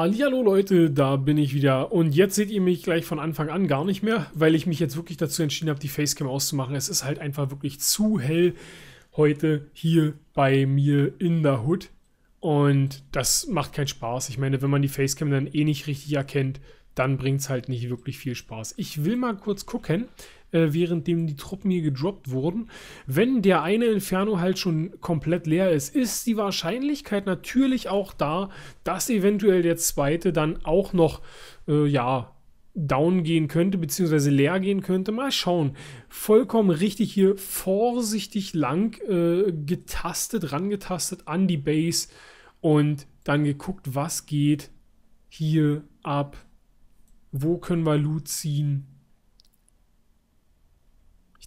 Hallihallo Leute, da bin ich wieder. Und jetzt seht ihr mich gleich von Anfang an gar nicht mehr, weil ich mich jetzt wirklich dazu entschieden habe, die Facecam auszumachen. Es ist halt einfach wirklich zu hell heute hier bei mir in der Hood. Und das macht keinen Spaß. Ich meine, wenn man die Facecam dann eh nicht richtig erkennt, dann bringt es halt nicht wirklich viel Spaß. Ich will mal kurz gucken äh, währenddem die Truppen hier gedroppt wurden. Wenn der eine Inferno halt schon komplett leer ist, ist die Wahrscheinlichkeit natürlich auch da, dass eventuell der zweite dann auch noch, äh, ja, down gehen könnte, beziehungsweise leer gehen könnte. Mal schauen. Vollkommen richtig hier vorsichtig lang äh, getastet, rangetastet an die Base und dann geguckt, was geht hier ab. Wo können wir Loot ziehen?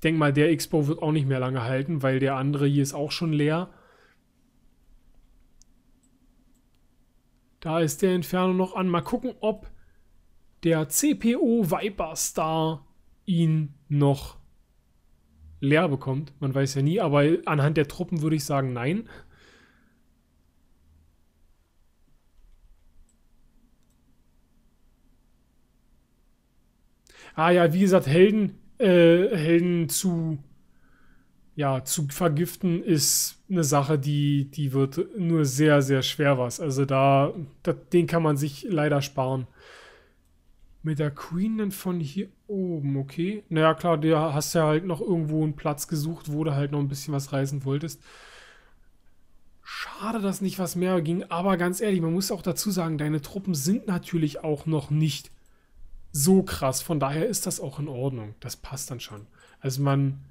denke mal, der Expo wird auch nicht mehr lange halten, weil der andere hier ist auch schon leer. Da ist der Inferno noch an. Mal gucken, ob der CPO Viper Star ihn noch leer bekommt. Man weiß ja nie, aber anhand der Truppen würde ich sagen, nein. Ah ja, wie gesagt, Helden äh, Helden zu, ja, zu vergiften, ist eine Sache, die, die wird nur sehr, sehr schwer was. Also da, da den kann man sich leider sparen. Mit der Queen dann von hier oben, okay. Naja, klar, du hast ja halt noch irgendwo einen Platz gesucht, wo du halt noch ein bisschen was reisen wolltest. Schade, dass nicht was mehr ging, aber ganz ehrlich, man muss auch dazu sagen, deine Truppen sind natürlich auch noch nicht so krass. Von daher ist das auch in Ordnung. Das passt dann schon. Also man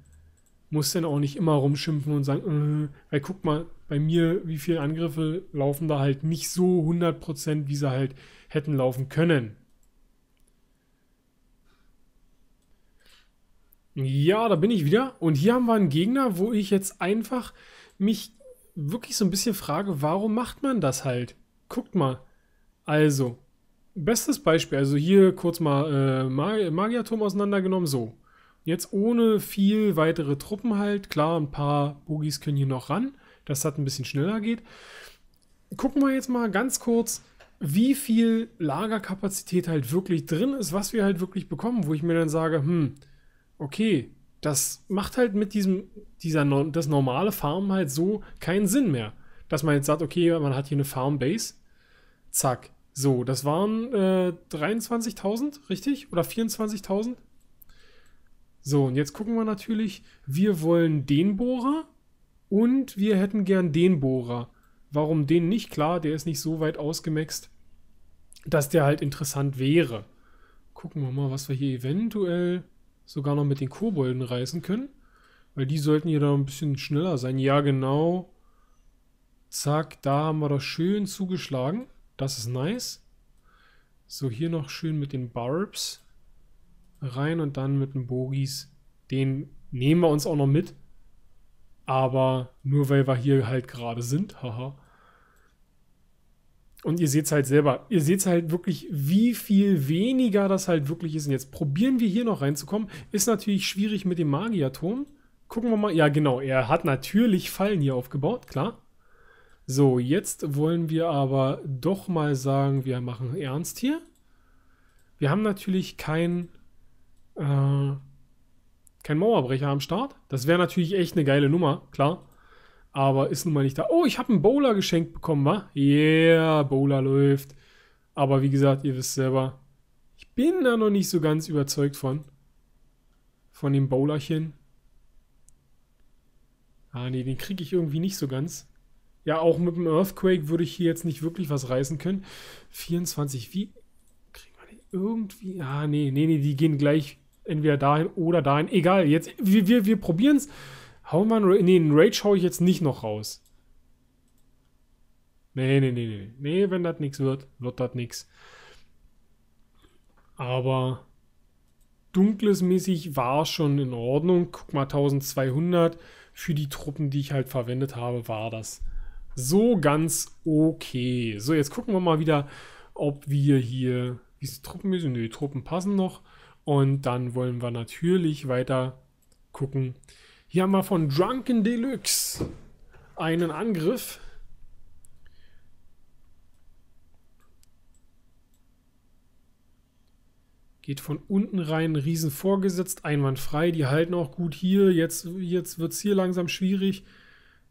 muss dann auch nicht immer rumschimpfen und sagen, äh, weil guck mal, bei mir, wie viele Angriffe laufen da halt nicht so 100%, wie sie halt hätten laufen können. Ja, da bin ich wieder. Und hier haben wir einen Gegner, wo ich jetzt einfach mich wirklich so ein bisschen frage, warum macht man das halt? Guckt mal. Also, bestes Beispiel, also hier kurz mal äh, Mag Magiaturm auseinandergenommen, so. Jetzt ohne viel weitere Truppen halt, klar, ein paar Bogies können hier noch ran, dass das ein bisschen schneller geht. Gucken wir jetzt mal ganz kurz, wie viel Lagerkapazität halt wirklich drin ist, was wir halt wirklich bekommen, wo ich mir dann sage, hm, okay, das macht halt mit diesem, dieser, das normale Farm halt so keinen Sinn mehr. Dass man jetzt sagt, okay, man hat hier eine Farm-Base, zack, so, das waren äh, 23.000, richtig? Oder 24.000? So, und jetzt gucken wir natürlich, wir wollen den Bohrer und wir hätten gern den Bohrer. Warum den nicht? Klar, der ist nicht so weit ausgemaxt, dass der halt interessant wäre. Gucken wir mal, was wir hier eventuell sogar noch mit den Kobolden reißen können. Weil die sollten ja da ein bisschen schneller sein. Ja, genau. Zack, da haben wir doch schön zugeschlagen. Das ist nice. So, hier noch schön mit den Barbs rein und dann mit den Bogies. Den nehmen wir uns auch noch mit. Aber nur weil wir hier halt gerade sind. Haha. Und ihr seht es halt selber. Ihr seht es halt wirklich, wie viel weniger das halt wirklich ist. Und jetzt probieren wir hier noch reinzukommen. Ist natürlich schwierig mit dem Magierturm. Gucken wir mal. Ja, genau. Er hat natürlich Fallen hier aufgebaut, klar. So, jetzt wollen wir aber doch mal sagen, wir machen ernst hier. Wir haben natürlich kein, äh, kein Mauerbrecher am Start. Das wäre natürlich echt eine geile Nummer, klar. Aber ist nun mal nicht da. Oh, ich habe einen Bowler geschenkt bekommen, wa? Yeah, Bowler läuft. Aber wie gesagt, ihr wisst selber, ich bin da noch nicht so ganz überzeugt von. Von dem Bowlerchen. Ah, nee, den kriege ich irgendwie nicht so ganz. Ja, auch mit dem Earthquake würde ich hier jetzt nicht wirklich was reißen können. 24, wie? Kriegen wir die irgendwie? Ah, nee, nee, nee, die gehen gleich entweder dahin oder dahin. Egal, jetzt, wir, wir, wir probieren es. Hauen wir einen, nee, einen Rage hau ich jetzt nicht noch raus. Nee, nee, nee, nee. Nee, wenn das nichts wird, wird das nichts. Aber dunkles mäßig war schon in Ordnung. Guck mal, 1200 für die Truppen, die ich halt verwendet habe, war das so ganz okay. So, jetzt gucken wir mal wieder, ob wir hier, wie ist die Truppenmäßig? Ne, die Truppen passen noch. Und dann wollen wir natürlich weiter gucken. Hier haben wir von Drunken Deluxe einen Angriff. Geht von unten rein, Riesen vorgesetzt, einwandfrei. Die halten auch gut hier. Jetzt, jetzt wird es hier langsam schwierig.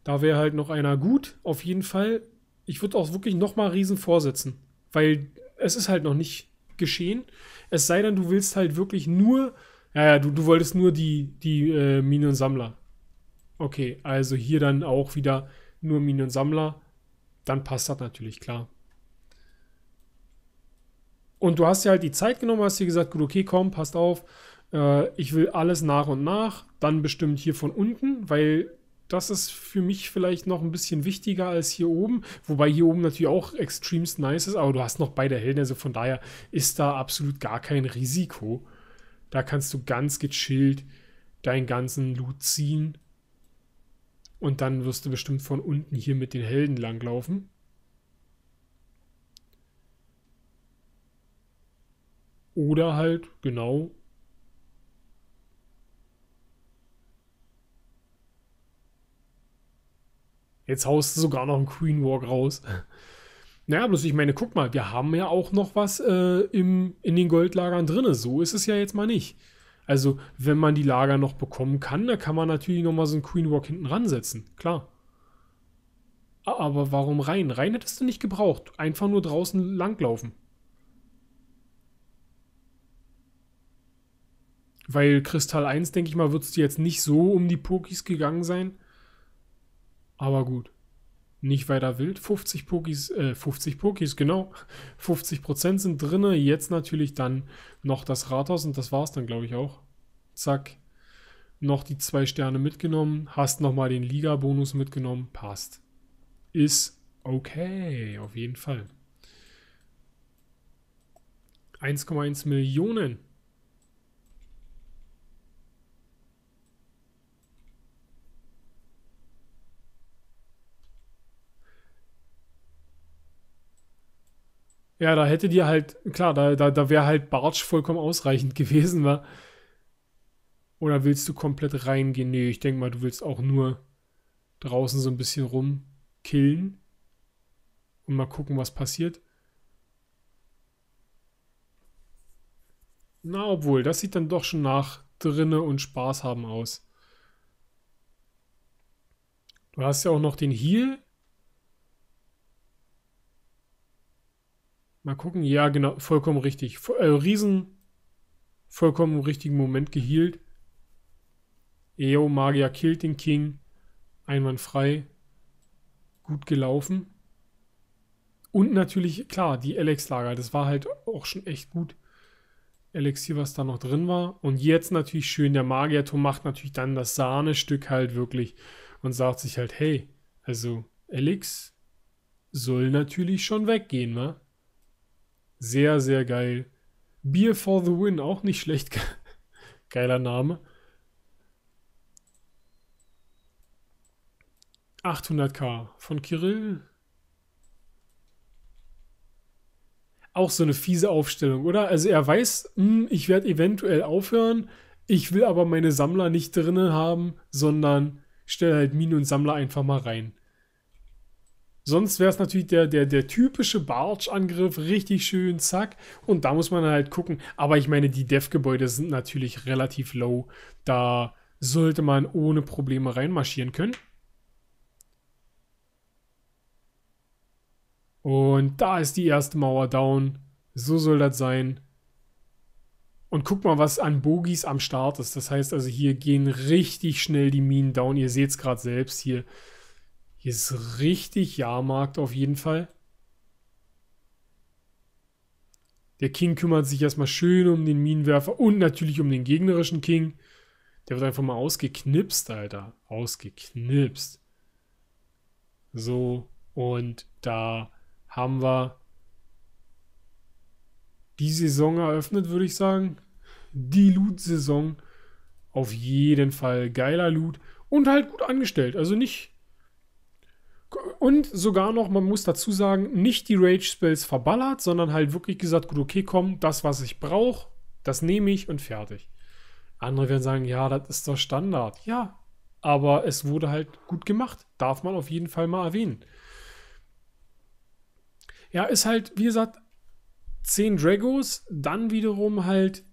Da wäre halt noch einer gut, auf jeden Fall. Ich würde auch wirklich nochmal Riesen vorsetzen, weil es ist halt noch nicht geschehen. Es sei denn, du willst halt wirklich nur, ja, ja, du, du wolltest nur die, die äh, Minen und Sammler. Okay, also hier dann auch wieder nur Minen und Sammler. Dann passt das natürlich, klar. Und du hast ja halt die Zeit genommen, hast dir gesagt, gut, okay, komm, passt auf. Äh, ich will alles nach und nach. Dann bestimmt hier von unten, weil das ist für mich vielleicht noch ein bisschen wichtiger als hier oben. Wobei hier oben natürlich auch extremst nice ist, aber du hast noch beide Helden, also von daher ist da absolut gar kein Risiko. Da kannst du ganz gechillt deinen ganzen Loot ziehen. Und dann wirst du bestimmt von unten hier mit den Helden langlaufen. Oder halt, genau, Jetzt haust du sogar noch einen Queen Walk raus. Naja, bloß ich meine, guck mal, wir haben ja auch noch was äh, im, in den Goldlagern drin. So ist es ja jetzt mal nicht. Also, wenn man die Lager noch bekommen kann, dann kann man natürlich nochmal so einen Queen Walk hinten ransetzen. Klar. Ah, aber warum rein? Rein hättest du nicht gebraucht. Einfach nur draußen langlaufen. Weil Kristall 1, denke ich mal, wird es dir jetzt nicht so um die Pokis gegangen sein. Aber gut. Nicht weiter wild. 50 Pokis, äh, 50 Pokis, genau. 50% sind drinne. Jetzt natürlich dann noch das Rathaus und das war's dann, glaube ich, auch. Zack. Noch die zwei Sterne mitgenommen. Hast nochmal den Liga-Bonus mitgenommen. Passt. Ist okay, auf jeden Fall. 1,1 Millionen. Ja, da hätte dir halt, klar, da, da, da wäre halt Bartsch vollkommen ausreichend gewesen, wa? Oder willst du komplett reingehen? Nee, ich denke mal, du willst auch nur draußen so ein bisschen rumkillen und mal gucken, was passiert. Na, obwohl, das sieht dann doch schon nach drinne und Spaß haben aus. Du hast ja auch noch den Heal, Mal gucken. Ja, genau. Vollkommen richtig. V äh, Riesen. Vollkommen richtigen Moment gehielt. Eo Magier killt den King. Einwandfrei. Gut gelaufen. Und natürlich, klar, die Alex-Lager. Das war halt auch schon echt gut. Alex hier, was da noch drin war. Und jetzt natürlich schön, der Magier-Turm macht natürlich dann das Sahnestück halt wirklich und sagt sich halt, hey, also Alex soll natürlich schon weggehen, ne? Sehr, sehr geil. Beer for the Win, auch nicht schlecht. Geiler Name. 800k von Kirill. Auch so eine fiese Aufstellung, oder? Also er weiß, mh, hm, ich werde eventuell aufhören, ich will aber meine Sammler nicht drinnen haben, sondern stelle halt Minen und Sammler einfach mal rein. Sonst wäre es natürlich der, der, der typische Barge-Angriff, richtig schön, zack. Und da muss man halt gucken. Aber ich meine, die Dev-Gebäude sind natürlich relativ low. Da sollte man ohne Probleme reinmarschieren können. Und da ist die erste Mauer down. So soll das sein. Und guck mal, was an Bogies am Start ist. Das heißt also, hier gehen richtig schnell die Minen down. Ihr seht es gerade selbst hier. Hier ist richtig Jahrmarkt auf jeden Fall. Der King kümmert sich erstmal schön um den Minenwerfer und natürlich um den gegnerischen King. Der wird einfach mal ausgeknipst, Alter. Ausgeknipst. So, und da haben wir die Saison eröffnet, würde ich sagen. Die Loot-Saison. Auf jeden Fall geiler Loot. Und halt gut angestellt. Also nicht und sogar noch, man muss dazu sagen, nicht die Rage-Spells verballert, sondern halt wirklich gesagt, gut, okay, komm, das, was ich brauche, das nehme ich und fertig. Andere werden sagen, ja, das ist doch Standard. Ja, aber es wurde halt gut gemacht. Darf man auf jeden Fall mal erwähnen. Ja, ist halt, wie gesagt, 10 Dragos, dann wiederum halt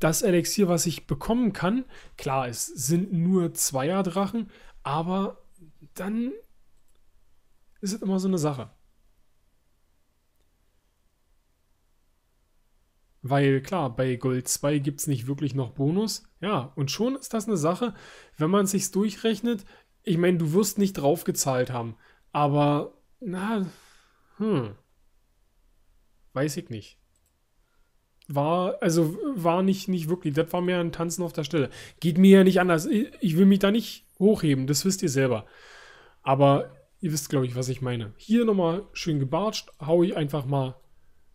das Elixier, was ich bekommen kann. Klar, es sind nur Zweierdrachen, aber dann ist es immer so eine Sache. Weil klar, bei Gold 2 gibt es nicht wirklich noch Bonus. Ja, und schon ist das eine Sache, wenn man es sich durchrechnet. Ich meine, du wirst nicht draufgezahlt haben. Aber, na, hm. Weiß ich nicht. War, also war nicht, nicht wirklich. Das war mehr ein Tanzen auf der Stelle. Geht mir ja nicht anders. Ich will mich da nicht hochheben, das wisst ihr selber. Aber Ihr wisst, glaube ich, was ich meine. Hier nochmal schön gebartscht, haue ich einfach mal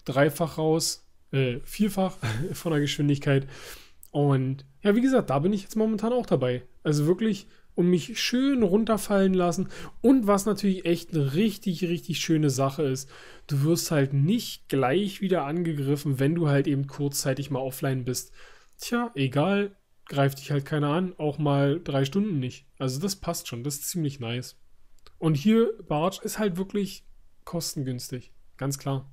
dreifach raus, äh, vierfach von der Geschwindigkeit. Und ja, wie gesagt, da bin ich jetzt momentan auch dabei. Also wirklich um mich schön runterfallen lassen. Und was natürlich echt eine richtig, richtig schöne Sache ist, du wirst halt nicht gleich wieder angegriffen, wenn du halt eben kurzzeitig mal offline bist. Tja, egal, greift dich halt keiner an, auch mal drei Stunden nicht. Also das passt schon, das ist ziemlich nice. Und hier Barge ist halt wirklich kostengünstig. Ganz klar.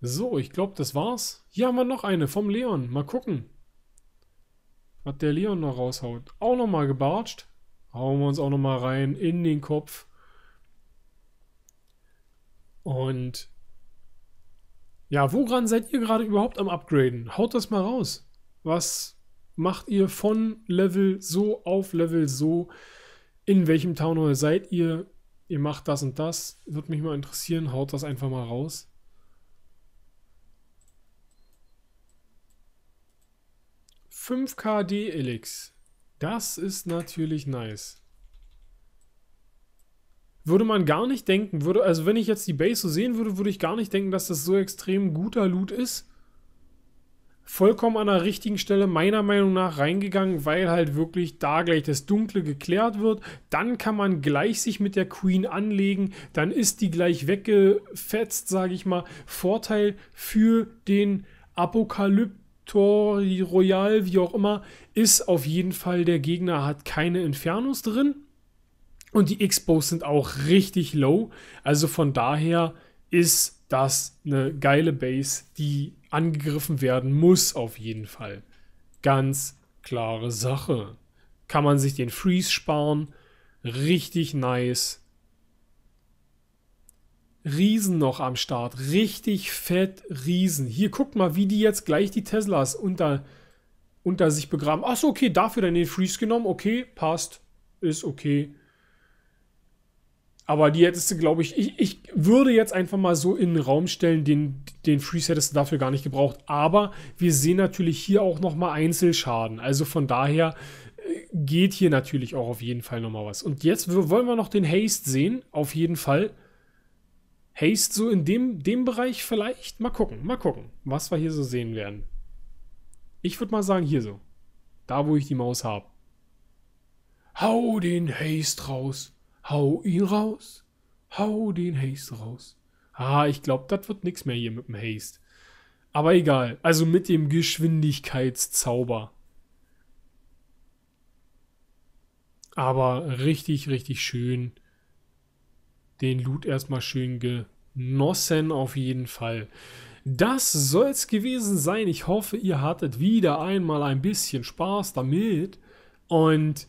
So, ich glaube, das war's. Hier haben wir noch eine vom Leon. Mal gucken, was der Leon noch raushaut. Auch nochmal gebartscht. Hauen wir uns auch nochmal rein in den Kopf. Und ja, woran seid ihr gerade überhaupt am Upgraden? Haut das mal raus. Was macht ihr von Level so auf Level so? in welchem Town Hall seid ihr? Ihr macht das und das. Würde mich mal interessieren. Haut das einfach mal raus. Fünf KD Elix. Das ist natürlich nice. Würde man gar nicht denken, würde, also wenn ich jetzt die Base so sehen würde, würde ich gar nicht denken, dass das so extrem guter Loot ist vollkommen an der richtigen Stelle meiner Meinung nach reingegangen, weil halt wirklich da gleich das Dunkle geklärt wird. Dann kann man gleich sich mit der Queen anlegen, dann ist die gleich weggefetzt, sage ich mal. Vorteil für den Apokalyptor Royal, wie auch immer, ist auf jeden Fall, der Gegner hat keine Infernos drin. Und die Expos sind auch richtig low. Also von daher ist das eine geile Base, die angegriffen werden muss, auf jeden Fall. Ganz klare Sache. Kann man sich den Freeze sparen. Richtig nice. Riesen noch am Start. Richtig fett Riesen. Hier, guck mal, wie die jetzt gleich die Teslas unter, unter sich begraben. Achso, okay, dafür dann den Freeze genommen. Okay, passt. Ist okay. Aber die hättest du, glaube ich, ich, ich würde jetzt einfach mal so in den Raum stellen, den, den Freeze hättest du dafür gar nicht gebraucht. Aber wir sehen natürlich hier auch nochmal Einzelschaden. Also von daher äh, geht hier natürlich auch auf jeden Fall nochmal was. Und jetzt wollen wir noch den Haste sehen, auf jeden Fall. Haste so in dem, dem Bereich vielleicht. Mal gucken, mal gucken, was wir hier so sehen werden. Ich würde mal sagen, hier so. Da, wo ich die Maus habe. Hau den Haste raus. Hau ihn raus. Hau den Haste raus. Ah, ich glaube, das wird nichts mehr hier mit dem Haste. Aber egal. Also mit dem Geschwindigkeitszauber. Aber richtig, richtig schön. Den Loot erstmal schön genossen auf jeden Fall. Das soll es gewesen sein. Ich hoffe, ihr hattet wieder einmal ein bisschen Spaß damit. Und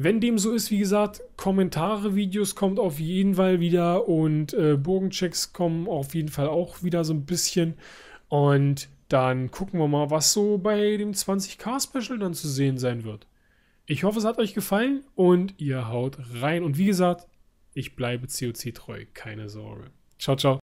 wenn dem so ist, wie gesagt, Kommentare, Videos kommt auf jeden Fall wieder und äh, Bogenchecks kommen auf jeden Fall auch wieder so ein bisschen. Und dann gucken wir mal, was so bei dem 20k-Special dann zu sehen sein wird. Ich hoffe, es hat euch gefallen und ihr haut rein. Und wie gesagt, ich bleibe COC treu, keine Sorge. Ciao, ciao.